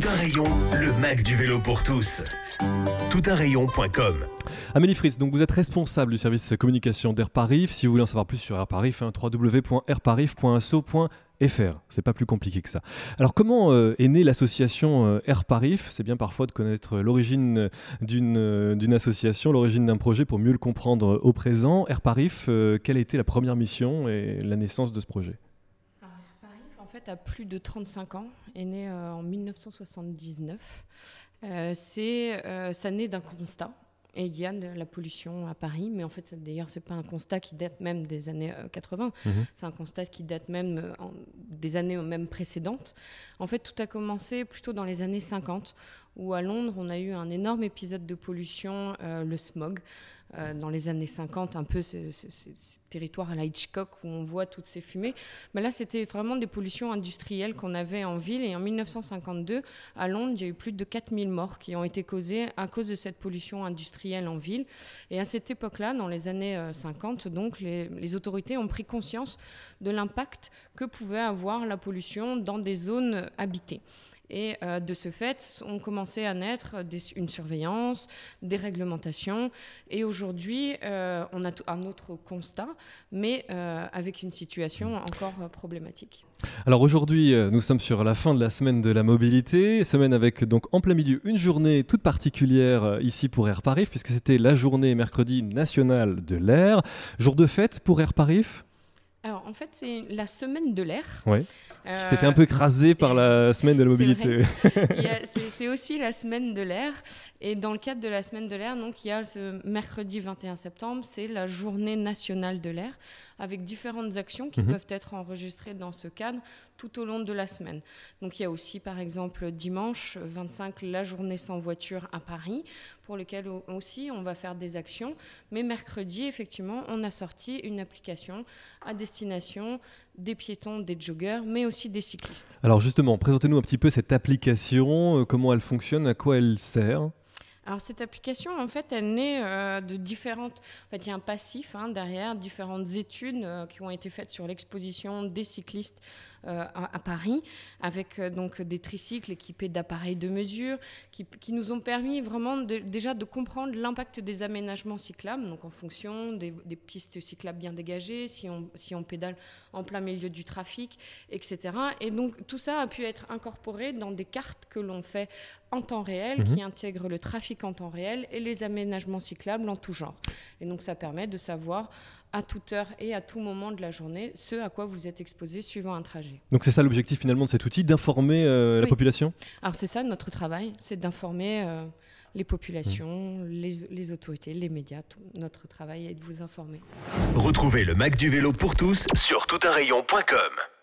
Tout un rayon, le mec du vélo pour tous. Toutunrayon.com Amélie Fritz, donc vous êtes responsable du service communication d'Air Paris. Si vous voulez en savoir plus sur Air Paris, hein, www.airparif.asso.fr. C'est pas plus compliqué que ça. Alors, comment euh, est née l'association Airparif? Euh, Air C'est bien parfois de connaître euh, l'origine d'une association, l'origine d'un projet pour mieux le comprendre au présent. Air quelle a été la première mission et la naissance de ce projet fait a plus de 35 ans, est né euh, en 1979. Euh, c'est, euh, ça naît d'un constat. Et il y a de la pollution à Paris, mais en fait, d'ailleurs, c'est pas un constat qui date même des années 80, mhm. c'est un constat qui date même des années même précédentes. En fait, tout a commencé plutôt dans les années 50, où à Londres, on a eu un énorme épisode de pollution, euh, le smog, euh, dans les années 50, un peu ce territoire à la Hitchcock où on voit toutes ces fumées. Mais là, c'était vraiment des pollutions industrielles qu'on avait en ville. Et en 1952, à Londres, il y a eu plus de 4000 morts qui ont été causées à cause de cette pollution industrielle en ville. Et à cette époque-là, dans les années 50, euh, donc, les autorités ont pris conscience de l'impact que pouvait avoir la pollution dans des zones habitées. Et euh, de ce fait, ont commencé à naître une surveillance, des réglementations. Et aujourd'hui, euh, on a un autre constat, mais euh, avec une situation encore problématique. Alors aujourd'hui, nous sommes sur la fin de la semaine de la mobilité, semaine avec donc en plein milieu une journée toute particulière ici pour Air Paris, puisque c'était la journée mercredi nationale de l'air. Jour de fête pour Air Paris en fait, c'est la semaine de l'air. Qui euh, s'est fait un peu écraser par la semaine de la mobilité. c'est aussi la semaine de l'air. Et dans le cadre de la semaine de l'air, donc, il y a ce mercredi 21 septembre, c'est la journée nationale de l'air, avec différentes actions qui mhm. peuvent être enregistrées dans ce cadre tout au long de la semaine. Donc, il y a aussi, par exemple, dimanche 25, la journée sans voiture à Paris, pour lequel aussi on va faire des actions. Mais mercredi, effectivement, on a sorti une application à destination des piétons, des joggeurs, mais aussi des cyclistes. Alors justement, présentez-nous un petit peu cette application, euh, comment elle fonctionne, à quoi elle sert. Alors cette application, en fait, elle naît euh, de différentes... En fait, il y a un passif hein, derrière, différentes études euh, qui ont été faites sur l'exposition des cyclistes euh, à, Paris, avec donc des tricycles équipés d'appareils de mesure, qui, nous ont permis vraiment déjà de comprendre l'impact des aménagements cyclables, donc en fonction des, pistes cyclables bien dégagées, si on, si on pédale en plein milieu du trafic, etc. Et donc tout ça a pu être incorporé dans des cartes que l'on fait en temps réel, mhm. qui intègrent le trafic en temps réel et les aménagements cyclables en tout genre. Et donc ça permet de savoir à toute heure et à tout moment de la journée ce à quoi vous êtes exposé suivant un trajet. Donc c'est ça l'objectif finalement de cet outil, d'informer euh, la population Alors c'est ça notre travail, c'est d'informer euh, les populations, mmh. les, autorités, les médias. notre travail est de vous informer. Retrouvez le Mac du vélo pour tous sur toutunrayon.com.